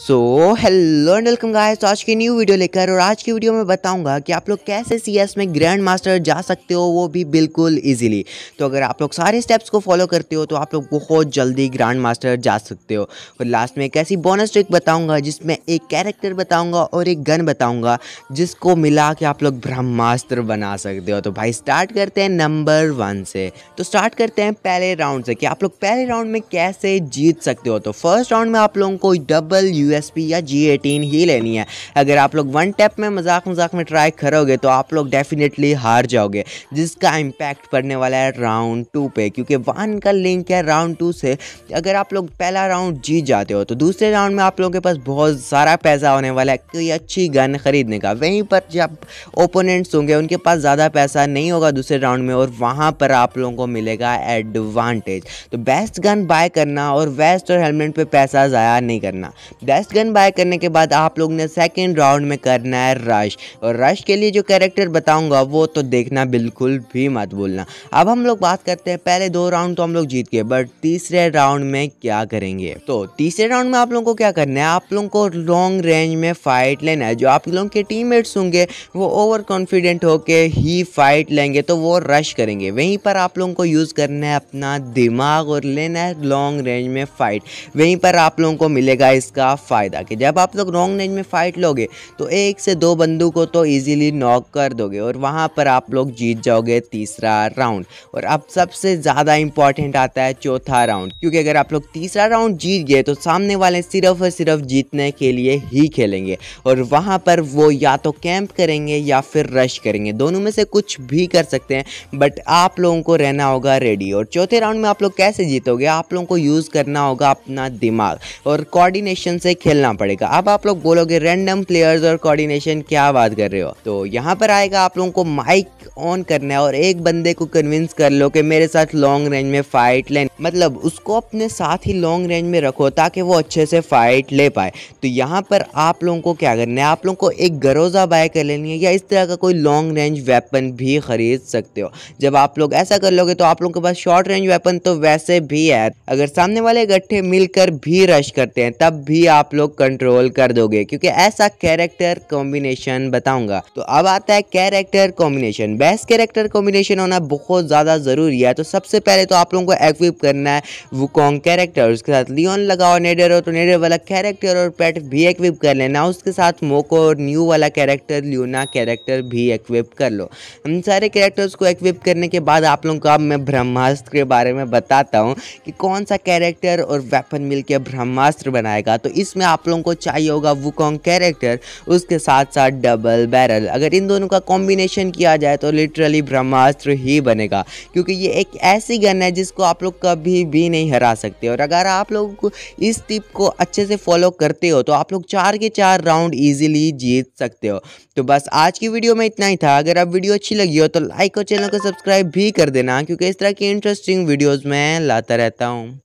so hello and welcome guys तो आज की न्यू वीडियो लेकर और आज की वीडियो में बताऊंगा कि आप लोग कैसे सीएस में ग्रैंड मास्टर जा सकते हो वो भी बिल्कुल इजीली तो अगर आप लोग सारे स्टेप्स को फॉलो करते हो तो आप लोग बहुत जल्दी ग्रैंड मास्टर जा सकते हो और लास्ट में एक ऐसी बोनस ट्रिक बताऊंगा जिसमें एक कैरेक्टर बताऊँगा और एक गन बताऊँगा जिसको मिला के आप लोग ब्रह्मास्त्र बना सकते हो तो भाई स्टार्ट करते हैं नंबर वन से तो स्टार्ट करते हैं पहले राउंड से कि आप लोग पहले राउंड में कैसे जीत सकते हो तो फर्स्ट राउंड में आप लोगों को डबल यूएसपी या जी एटीन ही लेनी है अगर आप लोग वन टैप में मजाक मजाक में ट्राई करोगे तो आप लोग डेफिनेटली हार जाओगे जिसका इम्पैक्ट पड़ने वाला है राउंड टू पे क्योंकि वन का लिंक है राउंड टू से अगर आप लोग पहला राउंड जीत जाते हो तो दूसरे राउंड में आप लोगों के पास बहुत सारा पैसा होने वाला है कोई अच्छी गन खरीदने का वहीं पर जब ओपोनेंट्स होंगे उनके पास ज़्यादा पैसा नहीं होगा दूसरे राउंड में और वहाँ पर आप लोगों को मिलेगा एडवांटेज तो बेस्ट गन बाय करना और वेस्ट और हेलमेट पर पैसा ज़ाया नहीं करना बेस्ट गन बाय करने के बाद आप लोग ने सेकेंड राउंड में करना है रश और रश के लिए जो कैरेक्टर बताऊंगा वो तो देखना बिल्कुल भी मत भूलना अब हम लोग बात करते हैं पहले दो राउंड तो हम लोग जीत गए बट तीसरे राउंड में क्या करेंगे तो तीसरे राउंड में आप लोगों को क्या करना है आप लोगों को लॉन्ग रेंज में फाइट लेना है जो आप लोगों के टीम होंगे वो ओवर कॉन्फिडेंट होके ही फाइट लेंगे तो वो रश करेंगे वहीं पर आप लोगों को यूज़ करना है अपना दिमाग और लेना है लॉन्ग रेंज में फाइट वहीं पर आप लोगों को मिलेगा इसका फ़ायदा कि जब आप लोग रॉन्ग रेंज में फ़ाइट लोगे तो एक से दो बंदू को तो ईजिली नॉक कर दोगे और वहाँ पर आप लोग जीत जाओगे तीसरा राउंड और अब सबसे ज़्यादा इंपॉर्टेंट आता है चौथा राउंड क्योंकि अगर आप लोग तीसरा राउंड जीत गए तो सामने वाले सिर्फ और सिर्फ जीतने के लिए ही खेलेंगे और वहाँ पर वो या तो कैंप करेंगे या फिर रश करेंगे दोनों में से कुछ भी कर सकते हैं बट आप लोगों को रहना होगा रेडी और चौथे राउंड में आप लोग कैसे जीतोगे आप लोगों को यूज़ करना होगा अपना दिमाग और कोऑर्डिनेशन से हमें खेलना पड़ेगा अब आप लोग बोलोगे रैंडम प्लेयर्स और कोऑर्डिनेशन क्या बात कर रहे हो तो यहाँ पर आएगा आप लोगों को माइक ऑन करना है और एक बंदे को कन्विंस कर लो कि मेरे साथ लॉन्ग रेंज में फाइट लें मतलब उसको अपने साथ ही लॉन्ग रेंज में रखो ताकि वो अच्छे से फाइट ले पाए तो यहाँ पर आप लोगों को क्या करना है आप लोगों को एक गरोजा बाय कर लेनी है या इस तरह का कोई लॉन्ग रेंज वेपन भी खरीद सकते हो जब आप लोग ऐसा कर लोगे तो आप लोगों के पास शॉर्ट रेंज वेपन तो वैसे भी है अगर सामने वाले गट्ठे मिलकर भी रश करते हैं तब भी आप आप लोग कंट्रोल कर दोगे क्योंकि ऐसा कैरेक्टर कॉम्बिनेशन बताऊंगा तो अब आता है character combination best character combination होना बहुत ज़्यादा ज़रूरी है तो सबसे पहले तो आप लोगों को एक्विप करना है वो कॉन्ग कैरेक्टर उसके साथ लियोन लगाओ नेडर हो तो नेडर वाला कैरेक्टर और पेट भी एक्विप कर लेना उसके साथ मोको और न्यू वाला कैरेक्टर लियोना कैरेक्टर भी एक्विप कर लो हम सारे कैरेक्टर्स को एक्विप करने के बाद आप लोगों को अब मैं ब्रह्मास्त्र के बारे में बताता हूँ कि कौन सा कैरेक्टर और वेपन मिलकर ब्रह्मास्त्र बनाएगा तो इस जिसमें आप लोगों को चाहिए होगा वुकोंग कैरेक्टर उसके साथ साथ डबल बैरल अगर इन दोनों का कॉम्बिनेशन किया जाए तो लिटरली ब्रह्मास्त्र ही बनेगा क्योंकि ये एक ऐसी गन है जिसको आप लोग कभी भी नहीं हरा सकते और अगर आप लोग इस टिप को अच्छे से फॉलो करते हो तो आप लोग चार के चार राउंड ईजिली जीत सकते हो तो बस आज की वीडियो में इतना ही था अगर आप वीडियो अच्छी लगी हो तो लाइक और चैनल को सब्सक्राइब भी कर देना क्योंकि इस तरह की इंटरेस्टिंग वीडियोज़ में लाता रहता हूँ